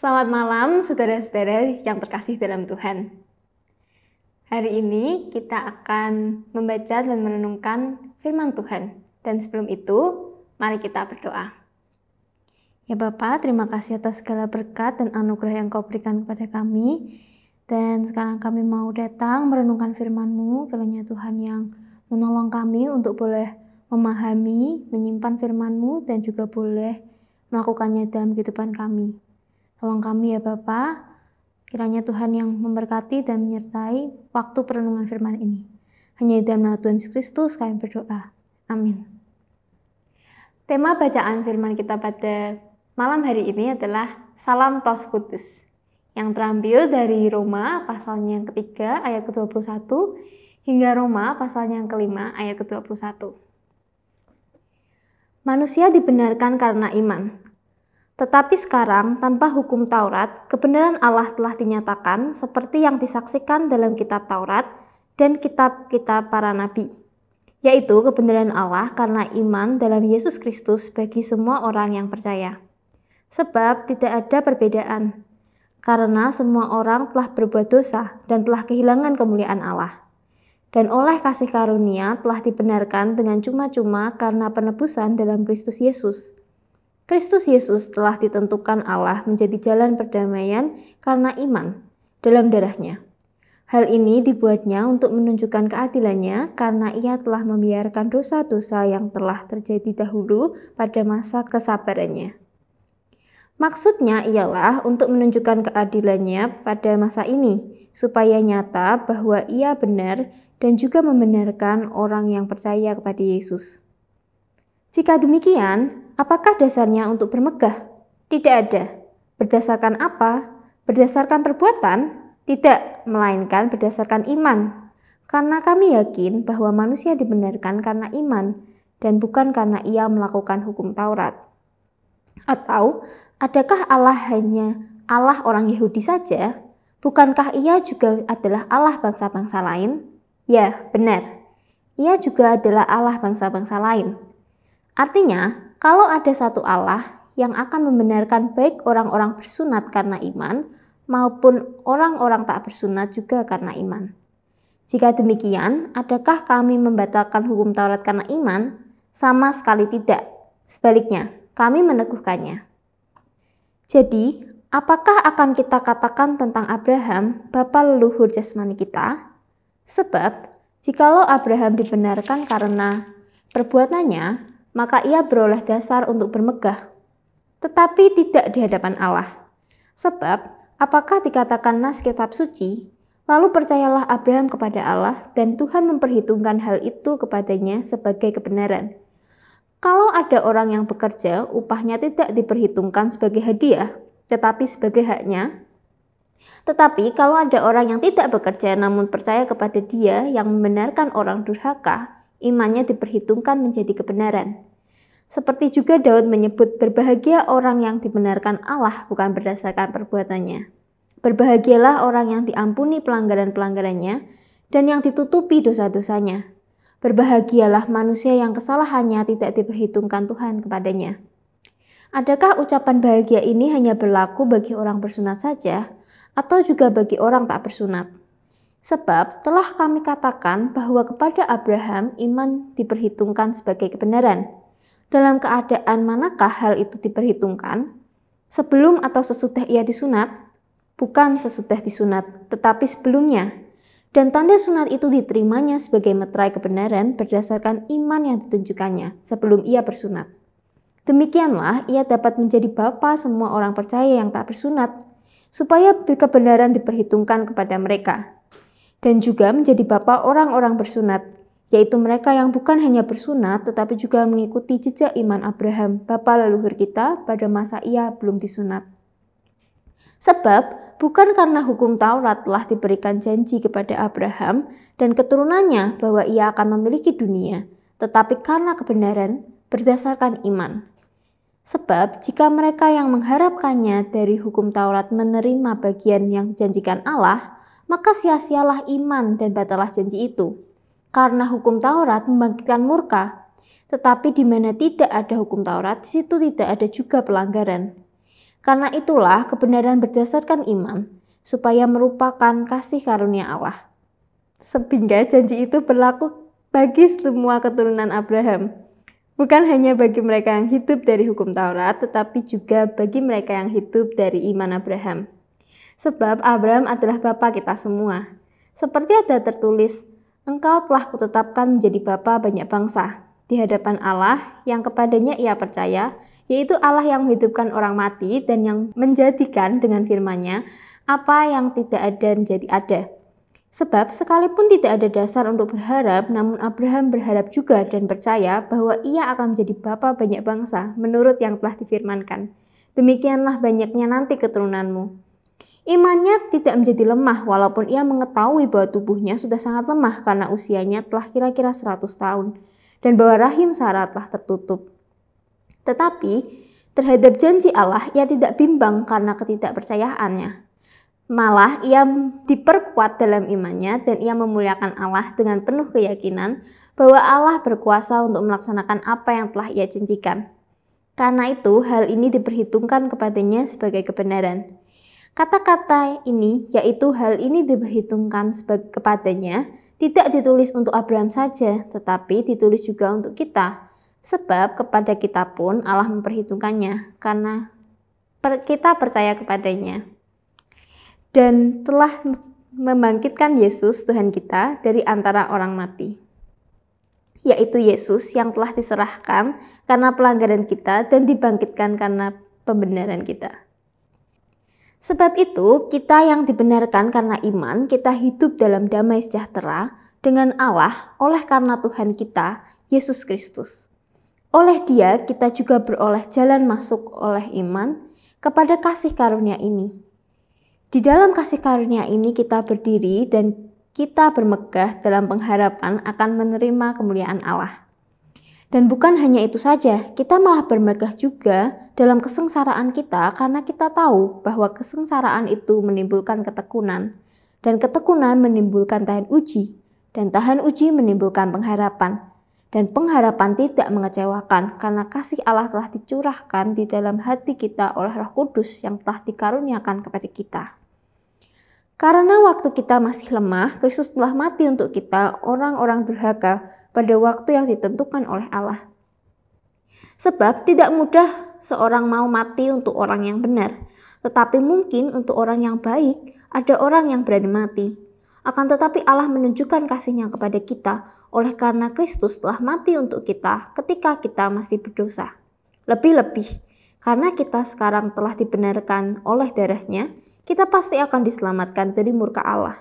Selamat malam saudara-saudara yang terkasih dalam Tuhan. Hari ini kita akan membaca dan merenungkan firman Tuhan. Dan sebelum itu, mari kita berdoa. Ya Bapa, terima kasih atas segala berkat dan anugerah yang kau berikan kepada kami. Dan sekarang kami mau datang merenungkan firman-Mu, kiranya Tuhan yang menolong kami untuk boleh memahami, menyimpan firman-Mu, dan juga boleh melakukannya dalam kehidupan kami. Tolong kami ya Bapa, kiranya Tuhan yang memberkati dan menyertai waktu perenungan firman ini. Hanya di dalam nama Tuhan Yesus Kristus kami berdoa. Amin. Tema bacaan firman kita pada malam hari ini adalah Salam Tos Kudus yang terambil dari Roma pasalnya yang ketiga ayat ke-21 hingga Roma pasalnya yang kelima ayat ke-21. Manusia dibenarkan karena iman, tetapi sekarang, tanpa hukum Taurat, kebenaran Allah telah dinyatakan seperti yang disaksikan dalam kitab Taurat dan kitab-kitab para nabi, yaitu kebenaran Allah karena iman dalam Yesus Kristus bagi semua orang yang percaya. Sebab tidak ada perbedaan, karena semua orang telah berbuat dosa dan telah kehilangan kemuliaan Allah. Dan oleh kasih karunia telah dibenarkan dengan cuma-cuma karena penebusan dalam Kristus Yesus Kristus Yesus telah ditentukan Allah menjadi jalan perdamaian karena iman dalam darahnya. Hal ini dibuatnya untuk menunjukkan keadilannya karena ia telah membiarkan dosa-dosa yang telah terjadi dahulu pada masa kesabarannya. Maksudnya ialah untuk menunjukkan keadilannya pada masa ini, supaya nyata bahwa ia benar dan juga membenarkan orang yang percaya kepada Yesus. Jika demikian, Apakah dasarnya untuk bermegah? Tidak ada. Berdasarkan apa? Berdasarkan perbuatan? Tidak, melainkan berdasarkan iman. Karena kami yakin bahwa manusia dibenarkan karena iman dan bukan karena ia melakukan hukum Taurat. Atau adakah Allah hanya Allah orang Yahudi saja? Bukankah ia juga adalah Allah bangsa-bangsa lain? Ya, benar. Ia juga adalah Allah bangsa-bangsa lain. Artinya, kalau ada satu Allah yang akan membenarkan baik orang-orang bersunat karena iman maupun orang-orang tak bersunat juga karena iman. Jika demikian, adakah kami membatalkan hukum Taurat karena iman? Sama sekali tidak. Sebaliknya, kami meneguhkannya. Jadi, apakah akan kita katakan tentang Abraham, bapa leluhur jasmani kita? Sebab, jikalau Abraham dibenarkan karena perbuatannya, maka ia beroleh dasar untuk bermegah, tetapi tidak di hadapan Allah. Sebab, apakah dikatakan nas kitab suci, lalu percayalah Abraham kepada Allah dan Tuhan memperhitungkan hal itu kepadanya sebagai kebenaran. Kalau ada orang yang bekerja, upahnya tidak diperhitungkan sebagai hadiah, tetapi sebagai haknya, tetapi kalau ada orang yang tidak bekerja namun percaya kepada dia yang membenarkan orang durhaka, imannya diperhitungkan menjadi kebenaran. Seperti juga Daud menyebut berbahagia orang yang dibenarkan Allah bukan berdasarkan perbuatannya. Berbahagialah orang yang diampuni pelanggaran-pelanggarannya dan yang ditutupi dosa-dosanya. Berbahagialah manusia yang kesalahannya tidak diperhitungkan Tuhan kepadanya. Adakah ucapan bahagia ini hanya berlaku bagi orang bersunat saja atau juga bagi orang tak bersunat? Sebab telah kami katakan bahwa kepada Abraham iman diperhitungkan sebagai kebenaran. Dalam keadaan manakah hal itu diperhitungkan? Sebelum atau sesudah ia disunat? Bukan sesudah disunat, tetapi sebelumnya. Dan tanda sunat itu diterimanya sebagai meterai kebenaran berdasarkan iman yang ditunjukkannya sebelum ia bersunat. Demikianlah ia dapat menjadi bapa semua orang percaya yang tak bersunat, supaya kebenaran diperhitungkan kepada mereka, dan juga menjadi bapak orang-orang bersunat, yaitu mereka yang bukan hanya bersunat tetapi juga mengikuti jejak iman Abraham, bapa leluhur kita pada masa ia belum disunat. Sebab bukan karena hukum Taurat telah diberikan janji kepada Abraham dan keturunannya bahwa ia akan memiliki dunia, tetapi karena kebenaran berdasarkan iman. Sebab jika mereka yang mengharapkannya dari hukum Taurat menerima bagian yang dijanjikan Allah, maka sia-sialah iman dan batalah janji itu. Karena hukum Taurat membangkitkan murka, tetapi di mana tidak ada hukum Taurat, di situ tidak ada juga pelanggaran. Karena itulah kebenaran berdasarkan iman, supaya merupakan kasih karunia Allah. Sehingga janji itu berlaku bagi semua keturunan Abraham, bukan hanya bagi mereka yang hidup dari hukum Taurat, tetapi juga bagi mereka yang hidup dari iman Abraham. Sebab Abraham adalah bapa kita semua. Seperti ada tertulis, engkau telah kutetapkan menjadi bapa banyak bangsa di hadapan Allah yang kepadanya ia percaya, yaitu Allah yang menghidupkan orang mati dan yang menjadikan dengan firman-Nya apa yang tidak ada menjadi ada. Sebab sekalipun tidak ada dasar untuk berharap, namun Abraham berharap juga dan percaya bahwa ia akan menjadi bapa banyak bangsa menurut yang telah difirmankan. Demikianlah banyaknya nanti keturunanmu. Imannya tidak menjadi lemah walaupun ia mengetahui bahwa tubuhnya sudah sangat lemah karena usianya telah kira-kira 100 tahun dan bahwa rahim Sarah telah tertutup. Tetapi terhadap janji Allah ia tidak bimbang karena ketidakpercayaannya. Malah ia diperkuat dalam imannya dan ia memuliakan Allah dengan penuh keyakinan bahwa Allah berkuasa untuk melaksanakan apa yang telah ia janjikan. Karena itu hal ini diperhitungkan kepadanya sebagai kebenaran. Kata-kata ini, yaitu hal ini diperhitungkan kepadanya, tidak ditulis untuk Abraham saja, tetapi ditulis juga untuk kita. Sebab kepada kita pun Allah memperhitungkannya, karena kita percaya kepadanya. Dan telah membangkitkan Yesus Tuhan kita dari antara orang mati. Yaitu Yesus yang telah diserahkan karena pelanggaran kita dan dibangkitkan karena pembenaran kita. Sebab itu, kita yang dibenarkan karena iman, kita hidup dalam damai sejahtera dengan Allah oleh karena Tuhan kita, Yesus Kristus. Oleh Dia, kita juga beroleh jalan masuk oleh iman kepada kasih karunia ini. Di dalam kasih karunia ini, kita berdiri dan kita bermegah dalam pengharapan akan menerima kemuliaan Allah. Dan bukan hanya itu saja, kita malah bermegah juga dalam kesengsaraan kita karena kita tahu bahwa kesengsaraan itu menimbulkan ketekunan, dan ketekunan menimbulkan tahan uji, dan tahan uji menimbulkan pengharapan, dan pengharapan tidak mengecewakan karena kasih Allah telah dicurahkan di dalam hati kita oleh Roh Kudus yang telah dikaruniakan kepada kita. Karena waktu kita masih lemah, Kristus telah mati untuk kita, orang-orang durhaka, pada waktu yang ditentukan oleh Allah. Sebab tidak mudah seorang mau mati untuk orang yang benar, tetapi mungkin untuk orang yang baik ada orang yang berani mati. Akan tetapi Allah menunjukkan kasihnya kepada kita oleh karena Kristus telah mati untuk kita ketika kita masih berdosa. Lebih-lebih, karena kita sekarang telah dibenarkan oleh darahnya, kita pasti akan diselamatkan dari murka Allah.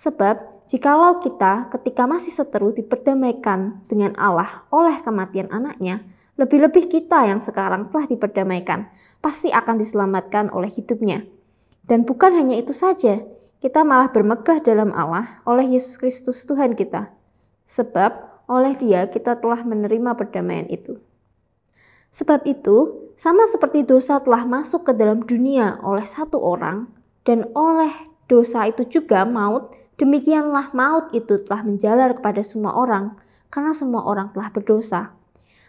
Sebab, jikalau kita ketika masih seteru diperdamaikan dengan Allah oleh kematian anaknya, lebih-lebih kita yang sekarang telah diperdamaikan, pasti akan diselamatkan oleh hidupnya. Dan bukan hanya itu saja, kita malah bermegah dalam Allah oleh Yesus Kristus Tuhan kita. Sebab oleh dia kita telah menerima perdamaian itu. Sebab itu, sama seperti dosa telah masuk ke dalam dunia oleh satu orang, dan oleh dosa itu juga maut, Demikianlah maut itu telah menjalar kepada semua orang, karena semua orang telah berdosa.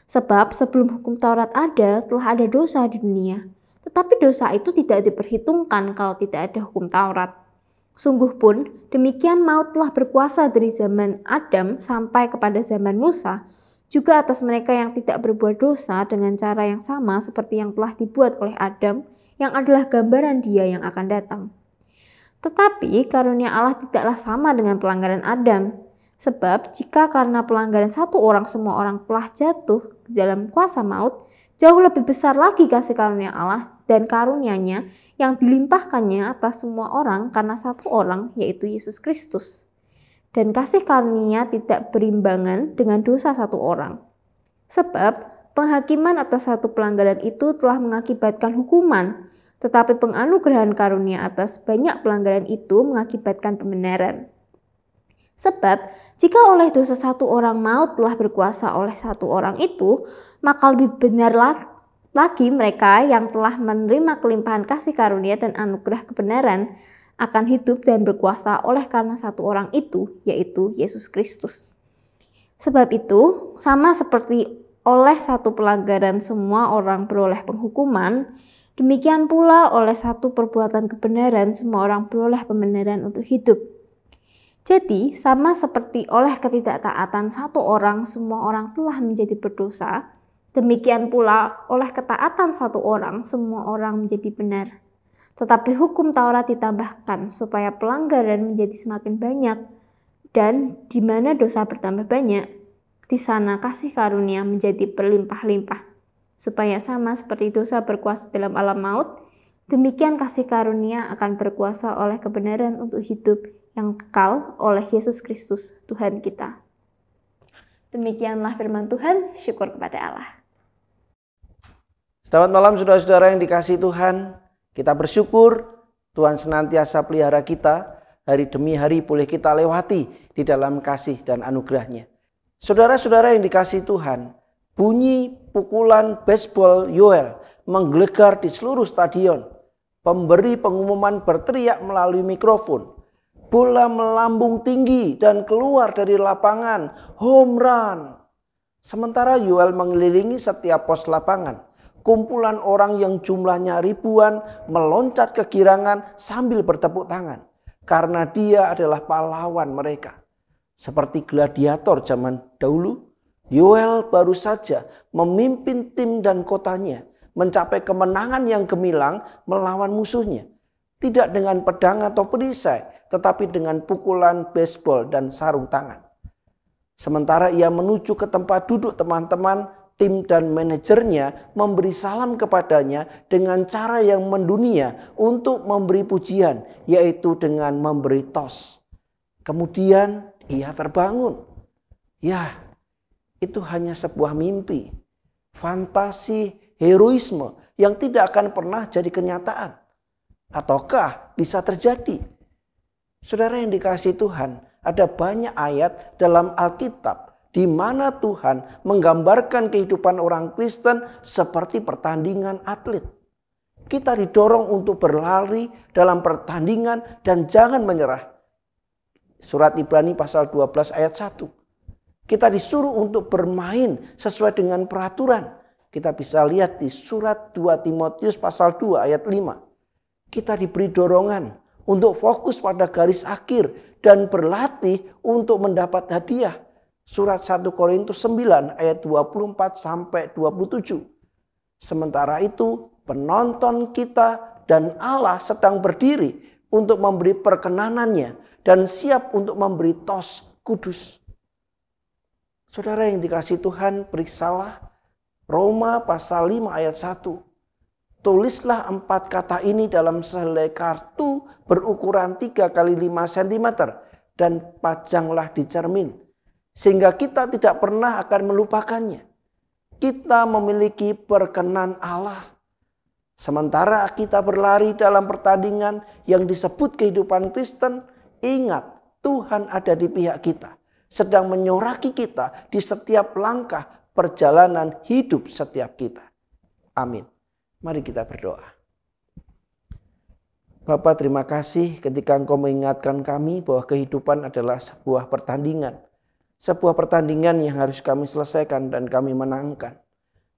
Sebab sebelum hukum Taurat ada, telah ada dosa di dunia. Tetapi dosa itu tidak diperhitungkan kalau tidak ada hukum Taurat. Sungguh pun, demikian maut telah berkuasa dari zaman Adam sampai kepada zaman Musa, juga atas mereka yang tidak berbuat dosa dengan cara yang sama seperti yang telah dibuat oleh Adam, yang adalah gambaran dia yang akan datang. Tetapi karunia Allah tidaklah sama dengan pelanggaran Adam. Sebab jika karena pelanggaran satu orang semua orang telah jatuh dalam kuasa maut, jauh lebih besar lagi kasih karunia Allah dan karunianya yang dilimpahkannya atas semua orang karena satu orang yaitu Yesus Kristus. Dan kasih karunia tidak berimbangan dengan dosa satu orang. Sebab penghakiman atas satu pelanggaran itu telah mengakibatkan hukuman, tetapi penganugerahan karunia atas banyak pelanggaran itu mengakibatkan pembenaran. Sebab, jika oleh dosa satu orang maut telah berkuasa oleh satu orang itu, maka lebih benar lagi mereka yang telah menerima kelimpahan kasih karunia dan anugerah kebenaran akan hidup dan berkuasa oleh karena satu orang itu, yaitu Yesus Kristus. Sebab itu, sama seperti oleh satu pelanggaran semua orang beroleh penghukuman, Demikian pula oleh satu perbuatan kebenaran semua orang beroleh pembenaran untuk hidup. Jadi, sama seperti oleh ketidaktaatan satu orang semua orang telah menjadi berdosa, demikian pula oleh ketaatan satu orang semua orang menjadi benar. Tetapi hukum Taurat ditambahkan supaya pelanggaran menjadi semakin banyak dan di mana dosa bertambah banyak, di sana kasih karunia menjadi berlimpah-limpah supaya sama seperti dosa berkuasa dalam alam maut, demikian kasih karunia akan berkuasa oleh kebenaran untuk hidup yang kekal oleh Yesus Kristus, Tuhan kita. Demikianlah firman Tuhan, syukur kepada Allah. Selamat malam saudara-saudara yang dikasih Tuhan. Kita bersyukur Tuhan senantiasa pelihara kita. Hari demi hari boleh kita lewati di dalam kasih dan anugerahnya. Saudara-saudara yang dikasih Tuhan, Bunyi pukulan baseball Yoel menggelegar di seluruh stadion. Pemberi pengumuman berteriak melalui mikrofon. Bola melambung tinggi dan keluar dari lapangan. Home run. Sementara Yoel mengelilingi setiap pos lapangan. Kumpulan orang yang jumlahnya ribuan meloncat kegirangan sambil bertepuk tangan. Karena dia adalah pahlawan mereka. Seperti gladiator zaman dahulu, Yoel baru saja memimpin tim dan kotanya mencapai kemenangan yang gemilang melawan musuhnya. Tidak dengan pedang atau perisai, tetapi dengan pukulan baseball dan sarung tangan. Sementara ia menuju ke tempat duduk teman-teman, tim dan manajernya memberi salam kepadanya dengan cara yang mendunia untuk memberi pujian, yaitu dengan memberi tos. Kemudian ia terbangun. Ya, itu hanya sebuah mimpi, fantasi, heroisme yang tidak akan pernah jadi kenyataan. Ataukah bisa terjadi? Saudara yang dikasih Tuhan, ada banyak ayat dalam Alkitab di mana Tuhan menggambarkan kehidupan orang Kristen seperti pertandingan atlet. Kita didorong untuk berlari dalam pertandingan dan jangan menyerah. Surat Ibrani pasal 12 ayat 1 kita disuruh untuk bermain sesuai dengan peraturan. Kita bisa lihat di surat 2 Timotius pasal 2 ayat 5. Kita diberi dorongan untuk fokus pada garis akhir dan berlatih untuk mendapat hadiah. Surat 1 Korintus 9 ayat 24 sampai 27. Sementara itu, penonton kita dan Allah sedang berdiri untuk memberi perkenanannya dan siap untuk memberi tos kudus. Saudara yang dikasih Tuhan, periksalah Roma pasal 5 ayat 1. Tulislah empat kata ini dalam sehelai kartu berukuran 3 kali 5 cm dan pajanglah di cermin sehingga kita tidak pernah akan melupakannya. Kita memiliki perkenan Allah. Sementara kita berlari dalam pertandingan yang disebut kehidupan Kristen, ingat Tuhan ada di pihak kita sedang menyoraki kita di setiap langkah perjalanan hidup setiap kita. Amin. Mari kita berdoa. Bapak terima kasih ketika engkau mengingatkan kami bahwa kehidupan adalah sebuah pertandingan. Sebuah pertandingan yang harus kami selesaikan dan kami menangkan.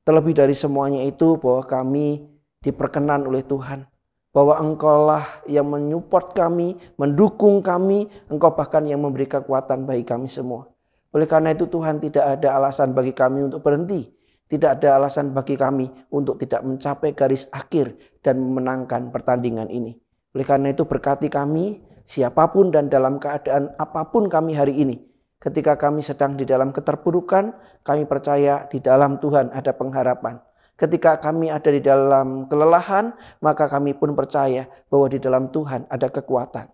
Terlebih dari semuanya itu bahwa kami diperkenan oleh Tuhan bahwa engkaulah yang menyupport kami, mendukung kami, engkau bahkan yang memberi kekuatan bagi kami semua. Oleh karena itu Tuhan tidak ada alasan bagi kami untuk berhenti, tidak ada alasan bagi kami untuk tidak mencapai garis akhir dan memenangkan pertandingan ini. Oleh karena itu berkati kami, siapapun dan dalam keadaan apapun kami hari ini. Ketika kami sedang di dalam keterpurukan, kami percaya di dalam Tuhan ada pengharapan. Ketika kami ada di dalam kelelahan, maka kami pun percaya bahwa di dalam Tuhan ada kekuatan.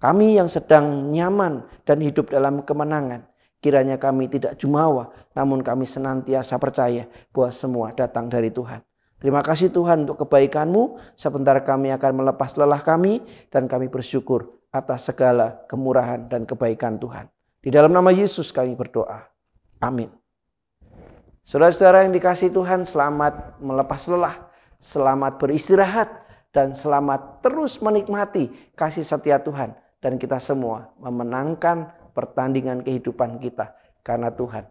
Kami yang sedang nyaman dan hidup dalam kemenangan, kiranya kami tidak jumawa, namun kami senantiasa percaya bahwa semua datang dari Tuhan. Terima kasih Tuhan untuk kebaikan-Mu. Sebentar kami akan melepas lelah kami dan kami bersyukur atas segala kemurahan dan kebaikan Tuhan. Di dalam nama Yesus kami berdoa. Amin. Saudara-saudara yang dikasih Tuhan, selamat melepas lelah, selamat beristirahat, dan selamat terus menikmati kasih setia Tuhan. Dan kita semua memenangkan pertandingan kehidupan kita karena Tuhan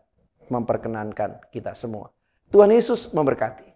memperkenankan kita semua. Tuhan Yesus memberkati.